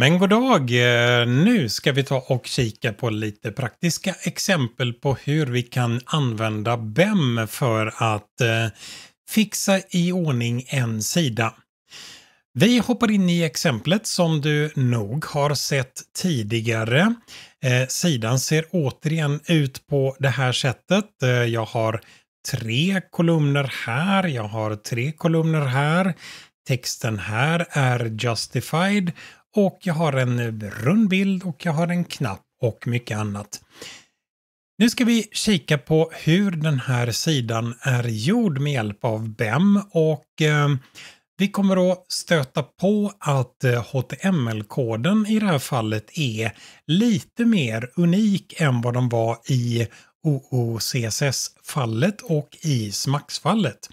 Men god dag! Eh, nu ska vi ta och kika på lite praktiska exempel på hur vi kan använda BEM för att eh, fixa i ordning en sida. Vi hoppar in i exemplet som du nog har sett tidigare. Eh, sidan ser återigen ut på det här sättet. jag har tre kolumner här, jag har tre kolumner här. Texten här är justified och jag har en eh, rund bild och jag har en knapp och mycket annat. Nu ska vi kika på hur den här sidan är gjord med hjälp av BEM och eh, vi kommer att stöta på att HTML-koden eh, i det här fallet är lite mer unik än vad de var i OOCSS-fallet och i SMAX-fallet.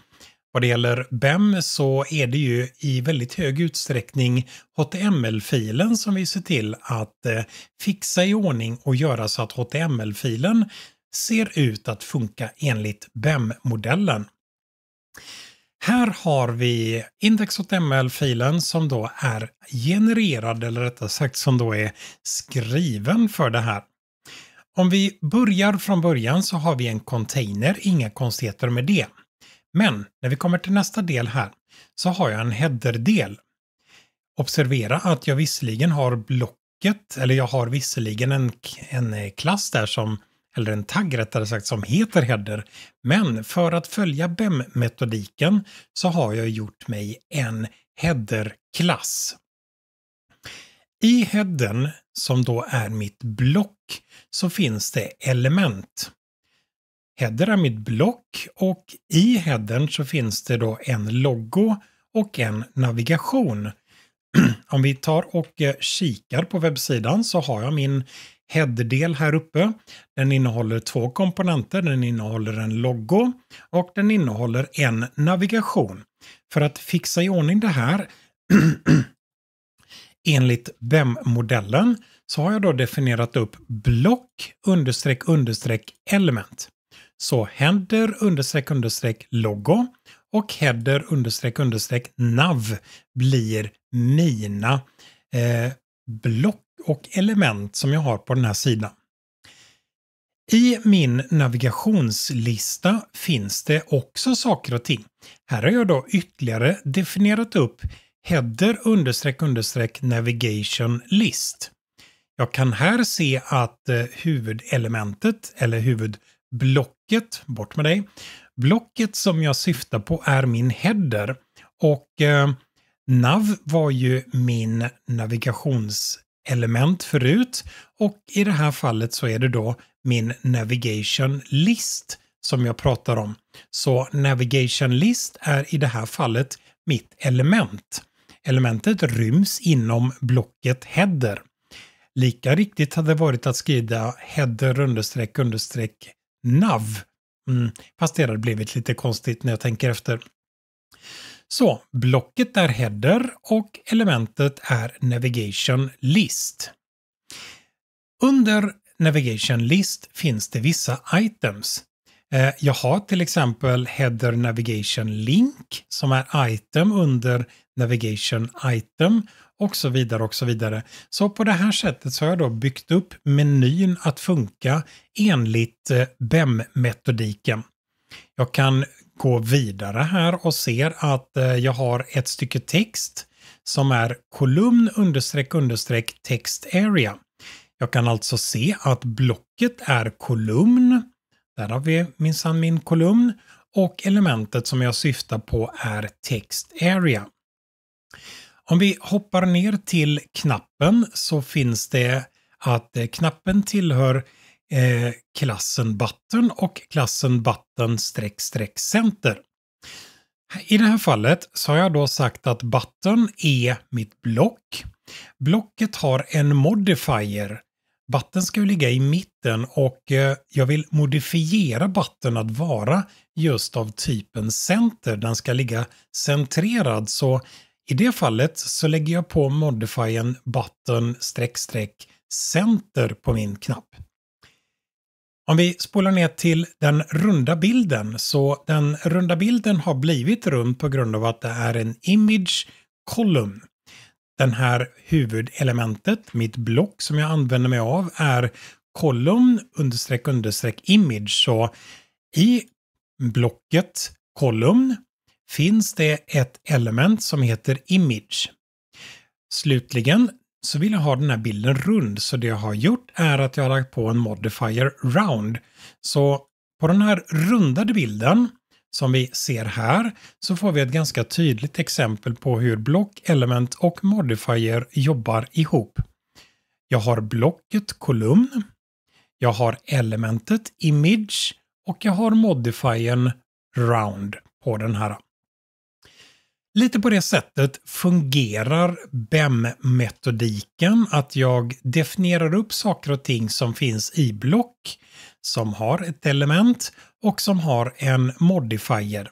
Vad det gäller BEM så är det ju i väldigt hög utsträckning HTML-filen som vi ser till att eh, fixa i ordning och göra så att HTML-filen ser ut att funka enligt BEM-modellen. Här har vi index.html-filen som då är genererad, eller rättare sagt som då är skriven för det här. Om vi börjar från början så har vi en container, inga konstigheter med det. Men när vi kommer till nästa del här så har jag en header-del. Observera att jag visserligen har blocket, eller jag har visserligen en, en eh, klass där som, eller en tagg rättare sagt, som heter header. Men för att följa BEM-metodiken så har jag gjort mig en header-klass. I headern, som då är mitt block, så finns det element header är mitt block och i headern så finns det då en logo och en navigation. Om vi tar och eh, kikar på webbsidan så har jag min headerdel här uppe. Den innehåller två komponenter. Den innehåller en logo och den innehåller en navigation. För att fixa i ordning det här enligt BEM-modellen så har jag då definierat upp block understreck understreck element. Så header understreck understreck logo och header understreck understreck nav blir mina eh, block och element som jag har på den här sidan. I min navigationslista finns det också saker och ting. Här har jag då ytterligare definierat upp header understreck understreck navigation list. Jag kan här se att eh, huvudelementet eller huvud Blocket, bort med dig. Blocket som jag syftar på är min header och eh, nav var ju min navigationselement förut och i det här fallet så är det då min navigation list som jag pratar om. Så navigation list är i det här fallet mitt element. Elementet ryms inom blocket header. Lika riktigt hade varit att skriva header understreck understreck NAV. Mm, fast det hade blivit lite konstigt när jag tänker efter. Så blocket är header och elementet är navigation list. Under navigation list finns det vissa items. Eh, jag har till exempel header navigation link som är item under navigation item och så vidare och så vidare. Så på det här sättet så har jag då byggt upp menyn att funka enligt eh, BEM-metodiken. Jag kan gå vidare här och ser att eh, jag har ett stycke text som är kolumn understreck understreck text area. Jag kan alltså se att blocket är kolumn. Där har vi minsann min kolumn. Och elementet som jag syftar på är text area. Om vi hoppar ner till knappen så finns det att eh, knappen tillhör eh, klassen button och klassen button center. I det här fallet så har jag då sagt att button är mitt block. Blocket har en modifier. Button ska ju ligga i mitten och eh, jag vill modifiera button att vara just av typen center. Den ska ligga centrerad så i det fallet så lägger jag på modifiern button center på min knapp. Om vi spolar ner till den runda bilden så den runda bilden har blivit rund på grund av att det är en image column. Den här huvudelementet, mitt block som jag använder mig av, är kolumn understreck understreck image. Så i blocket kolumn finns det ett element som heter image. Slutligen så vill jag ha den här bilden rund så det jag har gjort är att jag har lagt på en modifier round. Så på den här rundade bilden som vi ser här så får vi ett ganska tydligt exempel på hur block, element och modifier jobbar ihop. Jag har blocket kolumn, jag har elementet image och jag har modifiern round på den här lite på det sättet fungerar BEM-metodiken, att jag definierar upp saker och ting som finns i block, som har ett element och som har en modifier.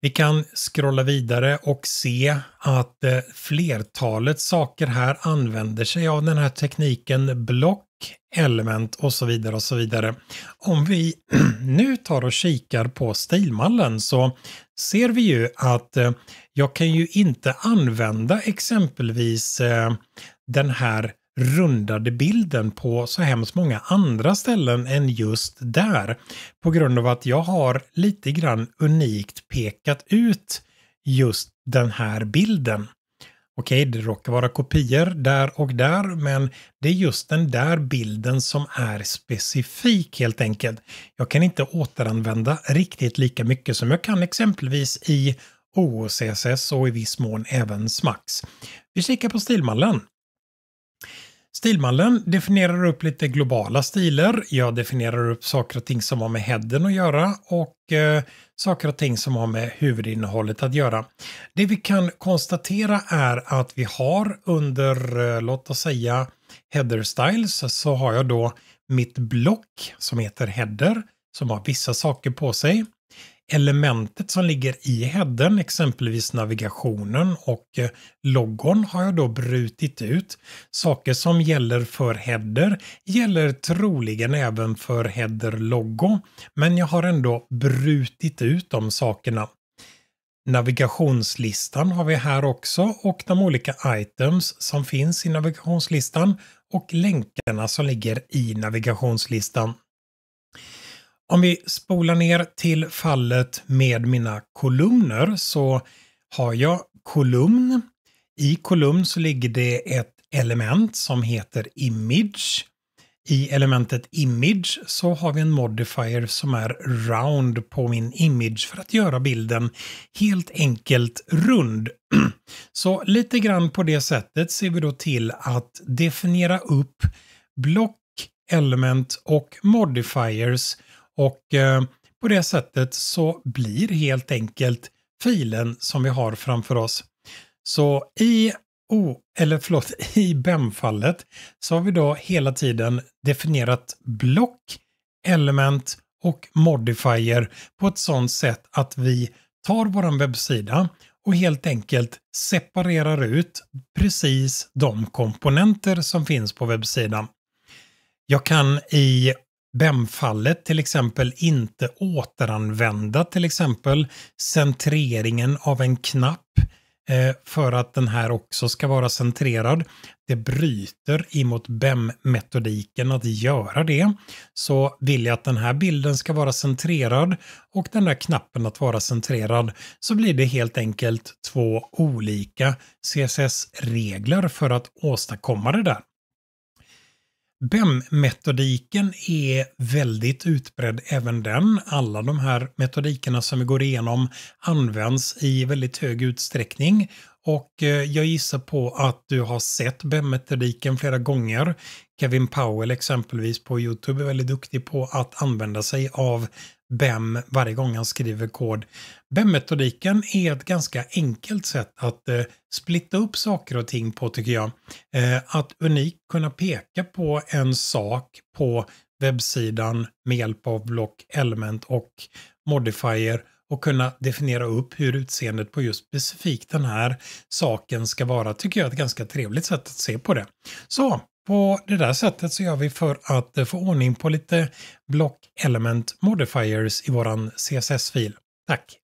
Vi kan scrolla vidare och se att eh, flertalet saker här använder sig av den här tekniken block element och så vidare och så vidare. Om vi nu tar och kikar på stilmallen så ser vi ju att eh, jag kan ju inte använda exempelvis eh, den här rundade bilden på så hemskt många andra ställen än just där. På grund av att jag har lite grann unikt pekat ut just den här bilden. Okej, det råkar vara kopior där och där, men det är just den där bilden som är specifik helt enkelt. Jag kan inte återanvända riktigt lika mycket som jag kan exempelvis i OOCSS och i viss mån även SMAX. Vi kikar på stilmallen. Stilmallen definierar upp lite globala stiler. Jag definierar upp saker och ting som har med headen att göra och eh, saker och ting som har med huvudinnehållet att göra. Det vi kan konstatera är att vi har under, eh, låt oss säga, header styles så har jag då mitt block som heter header som har vissa saker på sig elementet som ligger i headen, exempelvis navigationen och eh, loggon har jag då brutit ut. Saker som gäller för header gäller troligen även för header loggo, men jag har ändå brutit ut de sakerna. Navigationslistan har vi här också och de olika items som finns i navigationslistan och länkarna som ligger i navigationslistan. Om vi spolar ner till fallet med mina kolumner så har jag kolumn. I kolumn så ligger det ett element som heter image. I elementet image så har vi en modifier som är round på min image för att göra bilden helt enkelt rund. så lite grann på det sättet ser vi då till att definiera upp block, element och modifiers och eh, på det sättet så blir helt enkelt filen som vi har framför oss. Så i O, oh, eller förlåt, i BEM-fallet så har vi då hela tiden definierat block, element och modifier på ett sådant sätt att vi tar vår webbsida och helt enkelt separerar ut precis de komponenter som finns på webbsidan. Jag kan i BEM-fallet till exempel inte återanvända till exempel centreringen av en knapp eh, för att den här också ska vara centrerad. Det bryter emot BEM-metodiken att göra det. Så vill jag att den här bilden ska vara centrerad och den där knappen att vara centrerad så blir det helt enkelt två olika CSS-regler för att åstadkomma det där. BEM-metodiken är väldigt utbredd även den. Alla de här metodikerna som vi går igenom används i väldigt hög utsträckning och eh, jag gissar på att du har sett BEM-metodiken flera gånger. Kevin Powell exempelvis på YouTube är väldigt duktig på att använda sig av BEM varje gång han skriver kod. BEM-metodiken är ett ganska enkelt sätt att eh, splitta upp saker och ting på tycker jag. Eh, att unikt kunna peka på en sak på webbsidan med hjälp av block element och modifier och kunna definiera upp hur utseendet på just specifikt den här saken ska vara tycker jag är ett ganska trevligt sätt att se på det. Så på det där sättet så gör vi för att få ordning på lite Block Element Modifiers i våran CSS-fil. Tack!